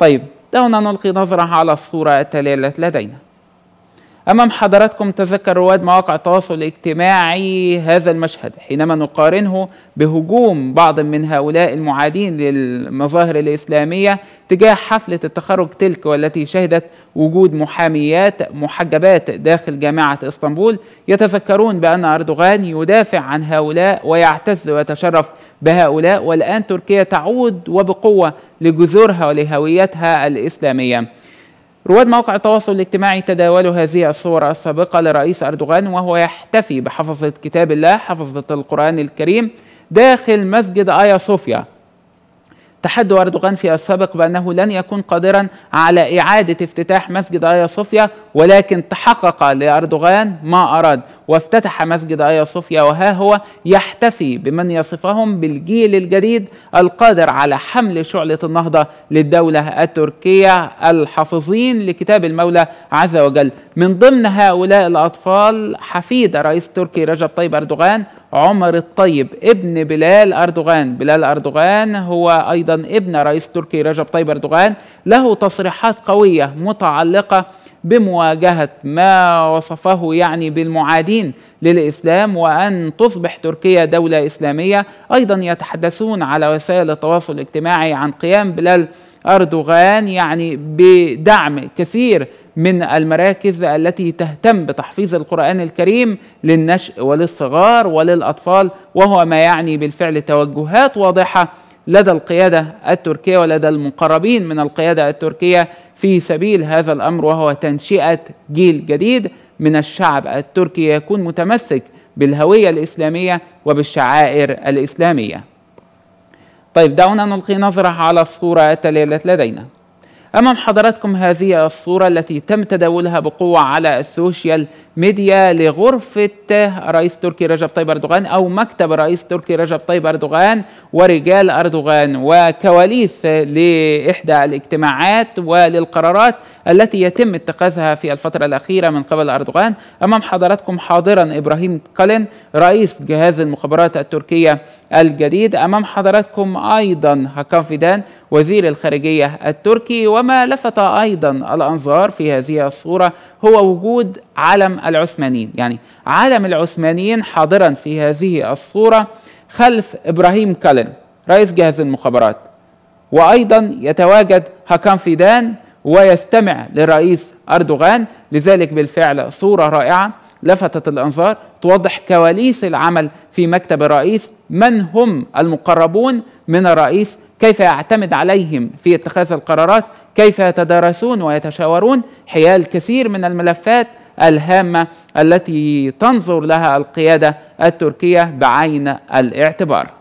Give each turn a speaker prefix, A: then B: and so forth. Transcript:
A: طيب دعونا نلقي نظرة على الصورة التالية لدينا أمام حضراتكم تذكر رواد مواقع التواصل الاجتماعي هذا المشهد حينما نقارنه بهجوم بعض من هؤلاء المعادين للمظاهر الإسلامية تجاه حفلة التخرج تلك والتي شهدت وجود محاميات محجبات داخل جامعة اسطنبول يتذكرون بأن أردوغان يدافع عن هؤلاء ويعتز ويتشرف بهؤلاء والآن تركيا تعود وبقوة لجذورها ولهويتها الإسلامية رواد موقع التواصل الاجتماعي تداولوا هذه الصور السابقة لرئيس أردوغان وهو يحتفي بحفظة كتاب الله حفظة القرآن الكريم داخل مسجد آيا صوفيا تحدى أردوغان في السابق بأنه لن يكون قادرا على إعادة افتتاح مسجد آيا صوفيا ولكن تحقق لأردوغان ما أراد وافتتح مسجد آيا صوفيا وها هو يحتفي بمن يصفهم بالجيل الجديد القادر على حمل شعلة النهضة للدولة التركية الحافظين لكتاب المولى عز وجل من ضمن هؤلاء الأطفال حفيد رئيس تركي رجب طيب أردوغان عمر الطيب ابن بلال أردوغان بلال أردوغان هو أيضا ابن رئيس تركي رجب طيب أردوغان له تصريحات قوية متعلقة بمواجهه ما وصفه يعني بالمعادين للاسلام وان تصبح تركيا دوله اسلاميه، ايضا يتحدثون على وسائل التواصل الاجتماعي عن قيام بلال اردوغان يعني بدعم كثير من المراكز التي تهتم بتحفيظ القران الكريم للنشء وللصغار وللاطفال وهو ما يعني بالفعل توجهات واضحه لدى القياده التركيه ولدى المقربين من القياده التركيه في سبيل هذا الامر وهو تنشئه جيل جديد من الشعب التركي يكون متمسك بالهويه الاسلاميه وبالشعائر الاسلاميه. طيب دعونا نلقي نظره على الصوره التاليه التي لدينا. أمام حضراتكم هذه الصورة التي تم تداولها بقوة على السوشيال ميديا لغرفة رئيس تركي رجب طيب أردوغان أو مكتب رئيس تركي رجب طيب أردوغان ورجال أردوغان وكواليس لإحدى الاجتماعات وللقرارات التي يتم اتخاذها في الفترة الأخيرة من قبل أردوغان أمام حضراتكم حاضرا إبراهيم كالن رئيس جهاز المخابرات التركية الجديد أمام حضراتكم أيضا هكافيدان فيدان وزير الخارجية التركي وما لفت أيضا الأنظار في هذه الصورة هو وجود علم العثمانيين يعني علم العثمانيين حاضرا في هذه الصورة خلف إبراهيم كالن رئيس جهاز المخابرات وأيضا يتواجد هاكان فيدان ويستمع للرئيس أردوغان لذلك بالفعل صورة رائعة لفتت الأنظار توضح كواليس العمل في مكتب الرئيس من هم المقربون من الرئيس كيف يعتمد عليهم في اتخاذ القرارات كيف يتدارسون ويتشاورون حيال كثير من الملفات الهامه التي تنظر لها القياده التركيه بعين الاعتبار